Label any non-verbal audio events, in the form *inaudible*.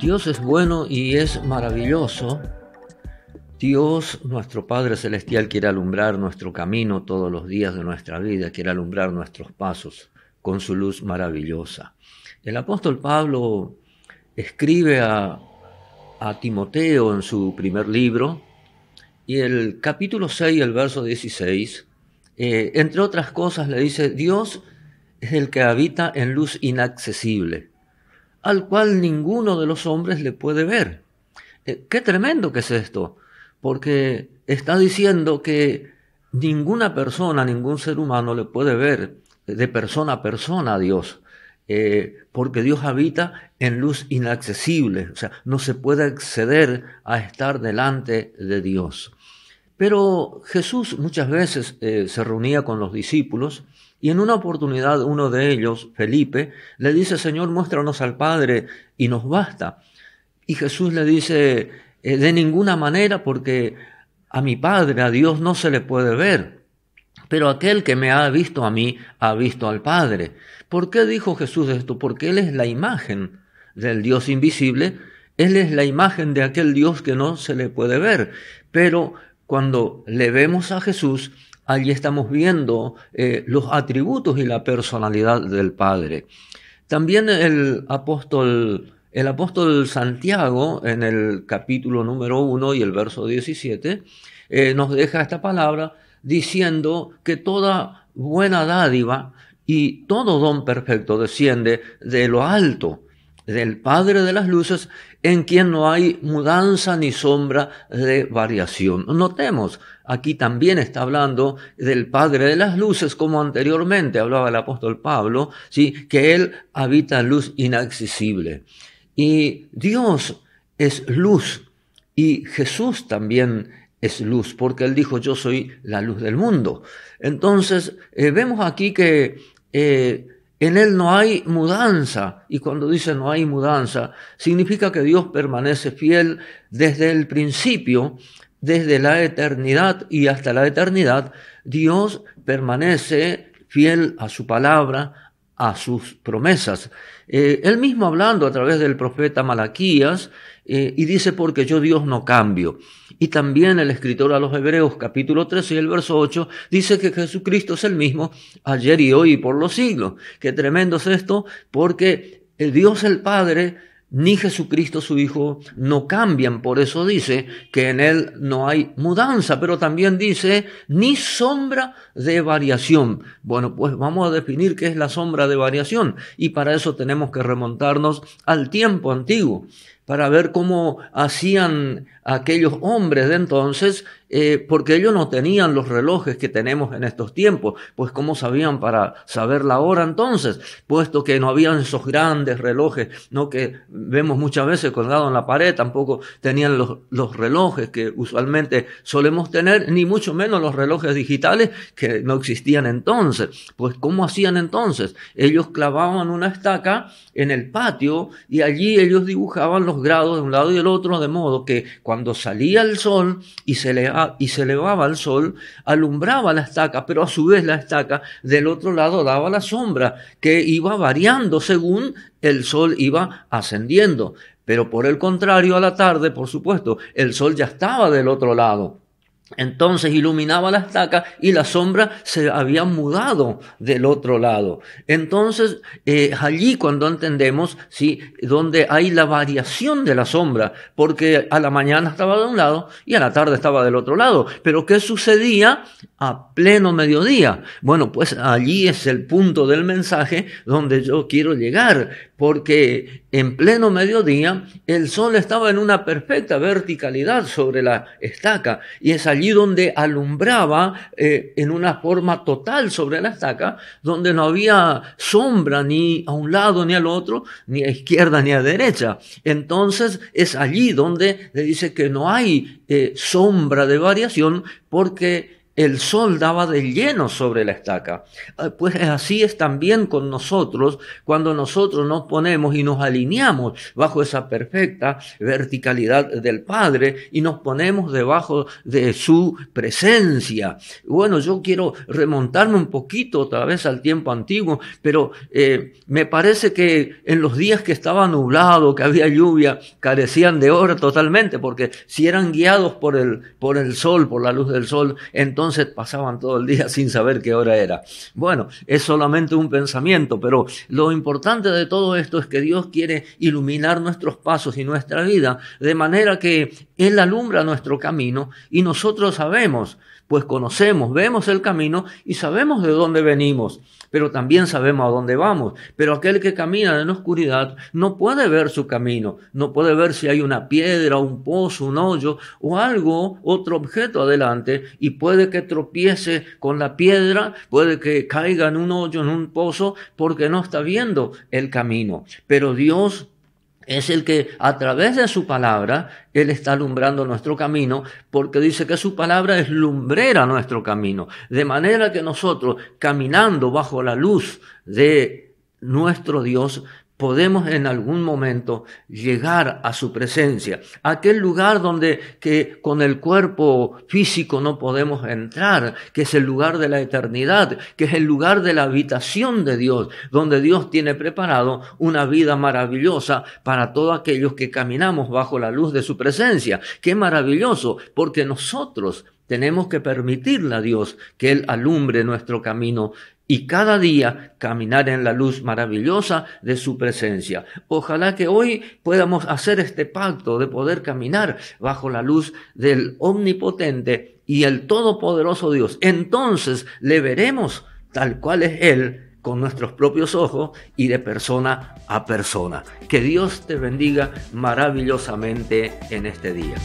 Dios es bueno y es maravilloso. Dios, nuestro Padre Celestial, quiere alumbrar nuestro camino todos los días de nuestra vida, quiere alumbrar nuestros pasos con su luz maravillosa. El apóstol Pablo escribe a, Timoteo en su primer libro y el capítulo 6, el verso 16, eh, entre otras cosas le dice, Dios es el que habita en luz inaccesible al cual ninguno de los hombres le puede ver. Eh, qué tremendo que es esto, porque está diciendo que ninguna persona, ningún ser humano le puede ver de persona a persona a Dios, eh, porque Dios habita en luz inaccesible, o sea, no se puede acceder a estar delante de Dios. Pero Jesús muchas veces eh, se reunía con los discípulos, y en una oportunidad uno de ellos, Felipe, le dice, Señor, muéstranos al Padre y nos basta. Y Jesús le dice, eh, de ninguna manera porque a mi Padre, a Dios no se le puede ver. Pero aquel que me ha visto a mí, ha visto al Padre. ¿Por qué dijo Jesús esto? Porque Él es la imagen del Dios invisible, Él es la imagen de aquel Dios que no se le puede ver. Pero cuando le vemos a Jesús, allí estamos viendo eh, los atributos y la personalidad del Padre. También el apóstol, el apóstol Santiago, en el capítulo número 1 y el verso 17, eh, nos deja esta palabra diciendo que toda buena dádiva y todo don perfecto desciende de lo alto, del Padre de las Luces, en quien no hay mudanza ni sombra de variación. Notemos, aquí también está hablando del Padre de las Luces, como anteriormente hablaba el apóstol Pablo, ¿sí? que Él habita luz inaccesible. Y Dios es luz y Jesús también es luz, porque Él dijo, yo soy la luz del mundo. Entonces, eh, vemos aquí que... Eh, en Él no hay mudanza. Y cuando dice no hay mudanza, significa que Dios permanece fiel desde el principio, desde la eternidad y hasta la eternidad. Dios permanece fiel a su palabra, a sus promesas. Eh, él mismo hablando a través del profeta Malaquías eh, y dice porque yo Dios no cambio. Y también el escritor a los Hebreos capítulo 13 y el verso 8 dice que Jesucristo es el mismo ayer y hoy y por los siglos. Qué tremendo es esto porque el Dios el Padre ni Jesucristo su Hijo no cambian. Por eso dice que en Él no hay mudanza, pero también dice ni sombra de variación. Bueno, pues vamos a definir qué es la sombra de variación y para eso tenemos que remontarnos al tiempo antiguo para ver cómo hacían aquellos hombres de entonces, eh, porque ellos no tenían los relojes que tenemos en estos tiempos, pues cómo sabían para saber la hora entonces, puesto que no habían esos grandes relojes, no que vemos muchas veces colgados en la pared, tampoco tenían los, los relojes que usualmente solemos tener, ni mucho menos los relojes digitales que no existían entonces. Pues cómo hacían entonces? Ellos clavaban una estaca en el patio y allí ellos dibujaban los grados de un lado y del otro, de modo que cuando cuando salía el sol y se, elevaba, el sol, alumbraba la estaca, pero a su vez la estaca del otro lado daba la sombra, que iba variando según el sol iba ascendiendo. Pero por el contrario, a la tarde, por supuesto, el sol ya estaba del otro lado. Entonces iluminaba la estaca y la sombra se había mudado del otro lado. Entonces, eh, allí cuando entendemos, ¿sí? Donde hay la variación de la sombra, porque a la mañana estaba de un lado y a la tarde estaba del otro lado. Pero ¿qué sucedía a pleno mediodía? Bueno, pues allí es el punto del mensaje donde yo quiero llegar, porque en pleno mediodía, el sol estaba en una perfecta verticalidad sobre la estaca y es allí donde alumbraba eh, en una forma total sobre la estaca, donde no había sombra ni a un lado ni al otro, ni a izquierda ni a derecha. Entonces es allí donde le dice que no hay eh, sombra de variación porque el sol daba de lleno sobre la estaca. Ah, pues así es también con nosotros cuando nosotros nos ponemos y nos alineamos bajo esa perfecta verticalidad del Padre y nos ponemos debajo de su presencia. Bueno, yo quiero remontarme un poquito otra vez al tiempo antiguo, pero eh, me parece que en los días que estaba nublado, que había lluvia, carecían de oro totalmente, porque si eran guiados por el, por el sol, por la luz del sol, entonces entonces pasaban todo el día *laughs* sin saber qué hora era. Bueno, es solamente un pensamiento, pero lo importante de todo esto es que Dios quiere iluminar nuestros pasos y nuestra vida, de manera que Él alumbra nuestro camino y nosotros sabemos, pues conocemos, vemos el camino y sabemos de dónde venimos pero también sabemos a dónde vamos. Pero aquel que camina en oscuridad no puede ver su camino, no puede ver si hay una piedra, un pozo, un hoyo o algo, otro objeto adelante y puede que tropiece con la piedra, puede que caiga en un hoyo, en un pozo, porque no está viendo el camino. Pero Dios es el que a través de su palabra, Él está alumbrando nuestro camino, porque dice que su palabra es lumbrera nuestro camino. De manera que nosotros, caminando bajo la luz de nuestro Dios, podemos en algún momento llegar a su presencia, aquel lugar donde que con el cuerpo físico no podemos entrar, que es el lugar de la eternidad, que es el lugar de la habitación de Dios, donde Dios tiene preparado una vida maravillosa para todos aquellos que caminamos bajo la luz de su presencia. Qué maravilloso, porque nosotros tenemos que permitirle a Dios que Él alumbre nuestro camino y cada día caminar en la luz maravillosa de su presencia. Ojalá que hoy podamos hacer este pacto de poder caminar bajo la luz del omnipotente y el todopoderoso Dios. Entonces le veremos tal cual es Él con nuestros propios ojos y de persona a persona. Que Dios te bendiga maravillosamente en este día.